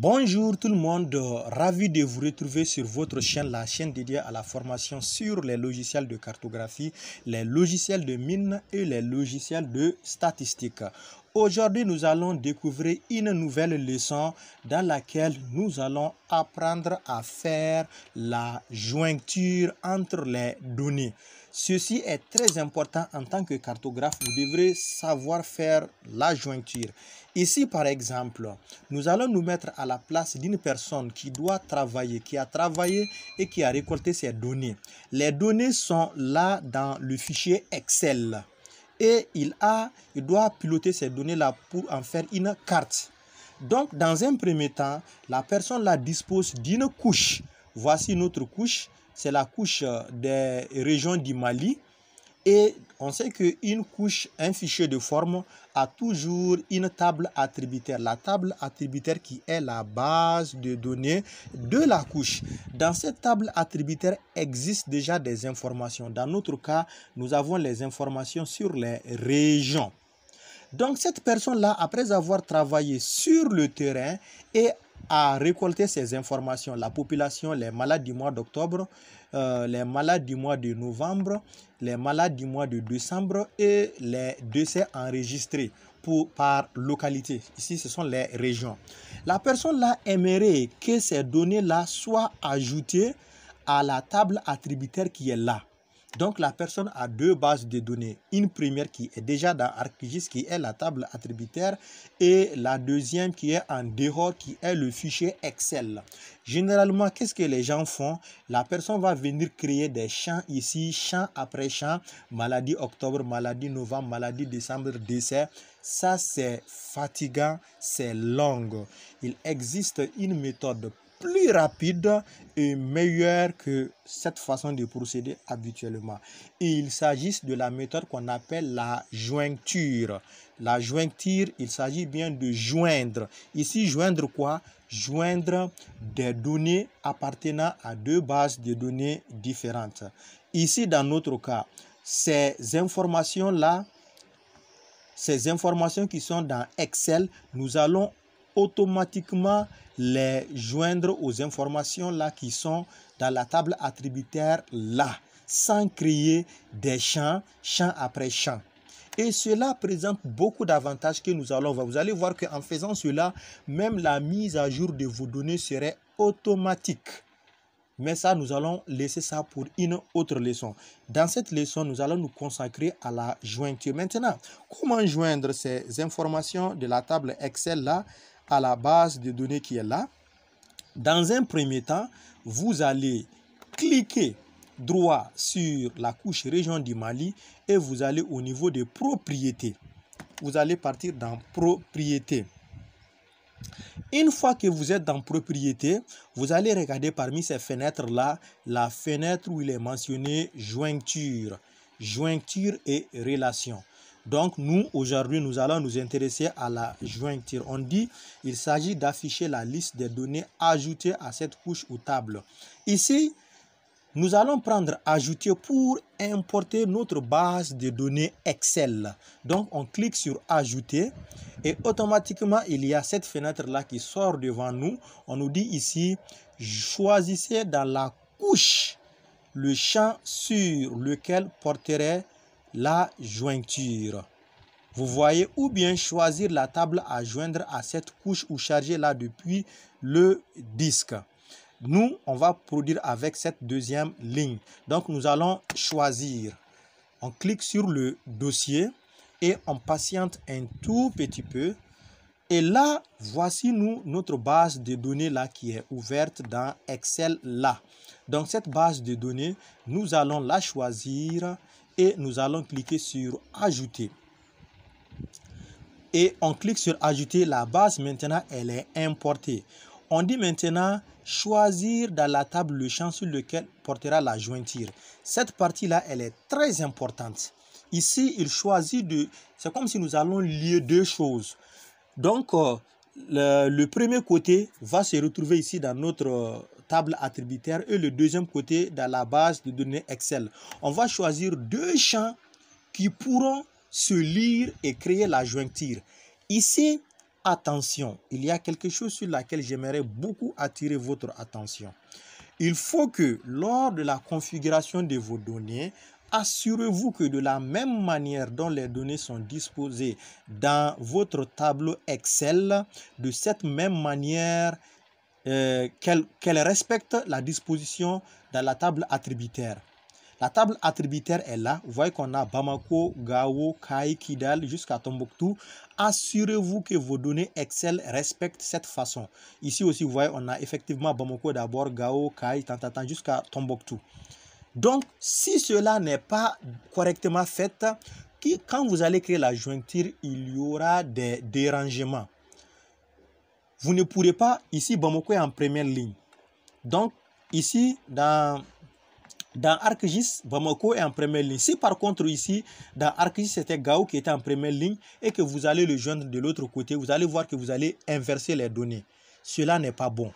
Bonjour tout le monde, ravi de vous retrouver sur votre chaîne, la chaîne dédiée à la formation sur les logiciels de cartographie, les logiciels de mine et les logiciels de statistique. Aujourd'hui, nous allons découvrir une nouvelle leçon dans laquelle nous allons apprendre à faire la jointure entre les données. Ceci est très important en tant que cartographe. Vous devrez savoir faire la jointure. Ici, par exemple, nous allons nous mettre à la place d'une personne qui doit travailler, qui a travaillé et qui a récolté ses données. Les données sont là dans le fichier Excel et il, a, il doit piloter ces données-là pour en faire une carte. Donc, dans un premier temps, la personne la dispose d'une couche. Voici notre couche, c'est la couche euh, des régions du Mali, et on sait qu'une couche, un fichier de forme a toujours une table attributaire. La table attributaire qui est la base de données de la couche. Dans cette table attributaire existe déjà des informations. Dans notre cas, nous avons les informations sur les régions. Donc cette personne-là, après avoir travaillé sur le terrain et à récolter ces informations. La population, les malades du mois d'octobre, euh, les malades du mois de novembre, les malades du mois de décembre et les décès enregistrés pour, par localité. Ici, ce sont les régions. La personne là aimerait que ces données-là soient ajoutées à la table attributaire qui est là. Donc la personne a deux bases de données. Une première qui est déjà dans ArcGIS qui est la table attributaire et la deuxième qui est en dehors qui est le fichier Excel. Généralement, qu'est-ce que les gens font La personne va venir créer des champs ici, champ après champ, maladie octobre, maladie novembre, maladie décembre, décès. Ça, c'est fatigant, c'est long. Il existe une méthode plus rapide et meilleur que cette façon de procéder habituellement. Et Il s'agit de la méthode qu'on appelle la jointure. La jointure, il s'agit bien de joindre. Ici, joindre quoi Joindre des données appartenant à deux bases de données différentes. Ici, dans notre cas, ces informations-là, ces informations qui sont dans Excel, nous allons automatiquement les joindre aux informations là qui sont dans la table attributaire là, sans créer des champs, champ après champ. Et cela présente beaucoup d'avantages que nous allons voir. Vous allez voir qu'en faisant cela, même la mise à jour de vos données serait automatique. Mais ça, nous allons laisser ça pour une autre leçon. Dans cette leçon, nous allons nous consacrer à la jointure. Maintenant, comment joindre ces informations de la table Excel là à la base de données qui est là. Dans un premier temps, vous allez cliquer droit sur la couche région du Mali et vous allez au niveau des propriétés. Vous allez partir dans propriétés. Une fois que vous êtes dans propriété, vous allez regarder parmi ces fenêtres-là, la fenêtre où il est mentionné jointure, jointure et relation. Donc nous, aujourd'hui, nous allons nous intéresser à la jointure. On dit, il s'agit d'afficher la liste des données ajoutées à cette couche ou table. Ici, nous allons prendre ajouter pour importer notre base de données Excel. Donc on clique sur ajouter et automatiquement il y a cette fenêtre là qui sort devant nous. On nous dit ici choisissez dans la couche le champ sur lequel porterait la jointure. Vous voyez, ou bien choisir la table à joindre à cette couche ou charger là depuis le disque. Nous, on va produire avec cette deuxième ligne. Donc, nous allons choisir. On clique sur le dossier et on patiente un tout petit peu. Et là, voici nous notre base de données là qui est ouverte dans Excel là. Donc cette base de données, nous allons la choisir nous allons cliquer sur ajouter et on clique sur ajouter la base maintenant elle est importée on dit maintenant choisir dans la table le champ sur lequel portera la jointure cette partie là elle est très importante ici il choisit de c'est comme si nous allons lier deux choses donc euh, le, premier côté va se retrouver ici dans notre euh, table attributaire et le deuxième côté dans la base de données Excel. On va choisir deux champs qui pourront se lire et créer la jointure. Ici, attention, il y a quelque chose sur laquelle j'aimerais beaucoup attirer votre attention. Il faut que lors de la configuration de vos données, assurez-vous que de la même manière dont les données sont disposées dans votre tableau Excel, de cette même manière, euh, qu'elle respecte la disposition dans la table attributaire. La table attributaire est là. Vous voyez qu'on a Bamako, Gao, Kai, Kidal jusqu'à Tombouctou. Assurez-vous que vos données Excel respectent cette façon. Ici aussi, vous voyez, on a effectivement Bamako d'abord, Gao, Kai, tant, jusqu'à Tombouctou. Donc, si cela n'est pas correctement fait, quand vous allez créer la jointure, il y aura des dérangements. Vous ne pourrez pas, ici, Bamako est en première ligne. Donc, ici, dans, dans Arcgis, Bamako est en première ligne. Si par contre, ici, dans Arcgis, c'était Gao qui était en première ligne et que vous allez le joindre de l'autre côté, vous allez voir que vous allez inverser les données. Cela n'est pas bon.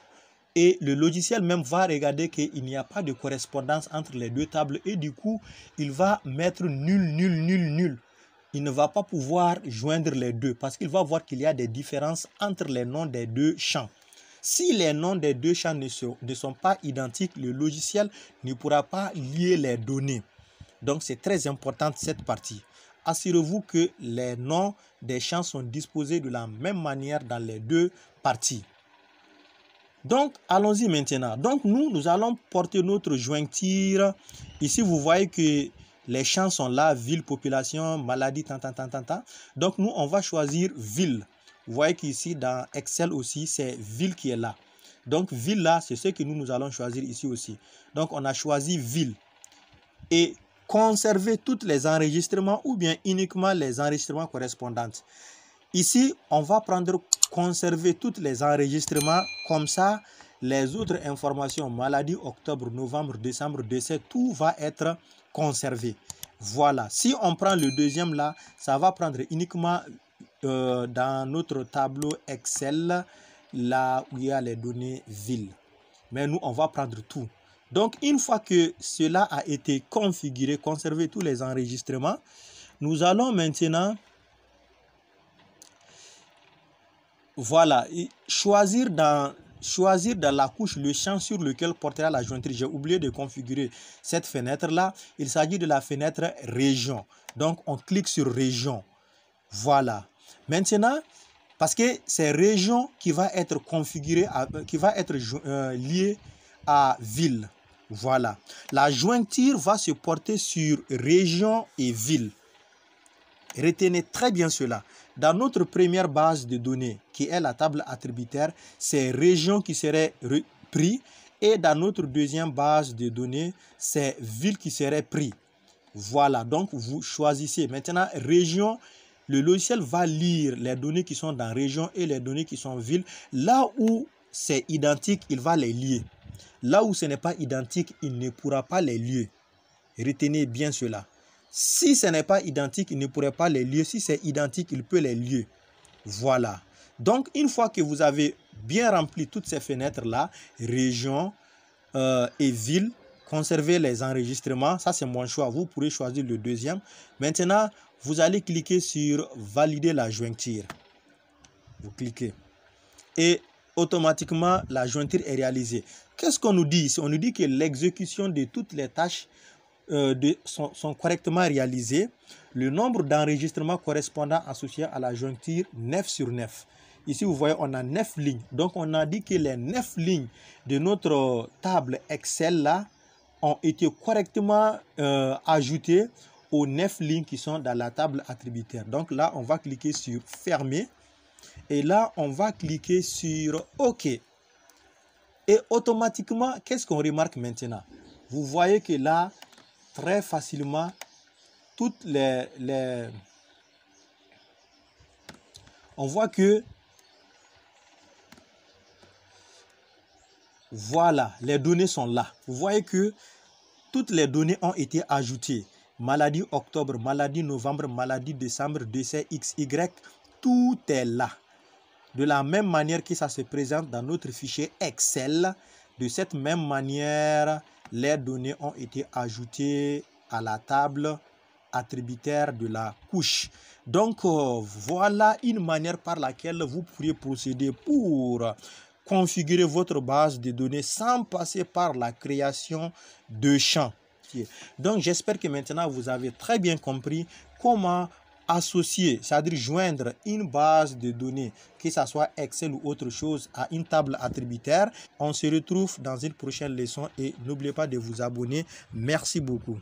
Et le logiciel même va regarder qu'il n'y a pas de correspondance entre les deux tables et du coup, il va mettre nul, nul, nul, nul il ne va pas pouvoir joindre les deux parce qu'il va voir qu'il y a des différences entre les noms des deux champs. Si les noms des deux champs ne sont, pas identiques, le logiciel ne pourra pas lier les données. Donc c'est très important cette partie. Assurez-vous que les noms des champs sont disposés de la même manière dans les deux parties. Donc, allons-y maintenant. Donc, nous, nous allons porter notre jointure. Ici, vous voyez que les champs sont là, ville, population, maladie, tant, tant, tant, tant, tant. Donc nous, on va choisir ville. Vous voyez qu'ici, dans Excel aussi, c'est ville qui est là. Donc ville là, c'est ce que nous, nous allons choisir ici aussi. Donc on a choisi ville. Et conserver tous les enregistrements ou bien uniquement les enregistrements correspondants. Ici, on va prendre conserver tous les enregistrements comme ça. Les autres informations, maladie, octobre, novembre, décembre, décès, tout va être conserver. Voilà. Si on prend le deuxième là, ça va prendre uniquement euh, dans notre tableau Excel, là où il y a les données ville. Mais nous, on va prendre tout. Donc, une fois que cela a été configuré, conservé tous les enregistrements, nous allons maintenant voilà, choisir dans choisir dans la couche le champ sur lequel portera la jointure. J'ai oublié de configurer cette fenêtre-là. Il s'agit de la fenêtre région. Donc, on clique sur région. Voilà. Maintenant, parce que c'est région qui va être configuré, euh, qui va être lié euh, liée à ville. Voilà. La jointure va se porter sur région et ville. Retenez très bien cela. Dans notre première base de données, qui est la table attributaire, c'est région qui serait pris. Et dans notre deuxième base de données, c'est ville qui serait pris. Voilà, donc vous choisissez. Maintenant, région, le logiciel va lire les données qui sont dans région et les données qui sont ville. Là où c'est identique, il va les lier. Là où ce n'est pas identique, il ne pourra pas les lier. Retenez bien cela. Si ce n'est pas identique, il ne pourrait pas les lier. Si c'est identique, il peut les lier. Voilà. Donc, une fois que vous avez bien rempli toutes ces fenêtres-là, région euh, et ville, conservez les enregistrements. Ça, c'est mon choix. Vous pourrez choisir le deuxième. Maintenant, vous allez cliquer sur « Valider la jointure ». Vous cliquez. Et automatiquement, la jointure est réalisée. Qu'est-ce qu'on nous dit ici On nous dit que l'exécution de toutes les tâches euh, de, sont, correctement réalisés, le nombre d'enregistrements correspondant associés à la joncture 9 sur 9. Ici, vous voyez, on a 9 lignes. Donc, on a dit que les 9 lignes de notre table Excel là ont été correctement euh, ajoutées aux 9 lignes qui sont dans la table attributaire. Donc là, on va cliquer sur fermer. Et là, on va cliquer sur OK. Et automatiquement, qu'est-ce qu'on remarque maintenant Vous voyez que là, très facilement toutes les, les... On voit que... Voilà, les données sont là. Vous voyez que toutes les données ont été ajoutées. Maladie octobre, maladie novembre, maladie décembre, décès XY, tout est là. De la même manière que ça se présente dans notre fichier Excel, de cette même manière, les données ont été ajoutées à la table attributaire de la couche. Donc euh, voilà une manière par laquelle vous pourriez procéder pour configurer votre base de données sans passer par la création de champs. Donc j'espère que maintenant vous avez très bien compris comment associer, c'est-à-dire joindre une base de données, que ce soit Excel ou autre chose, à une table attributaire. On se retrouve dans une prochaine leçon et n'oubliez pas de vous abonner. Merci beaucoup.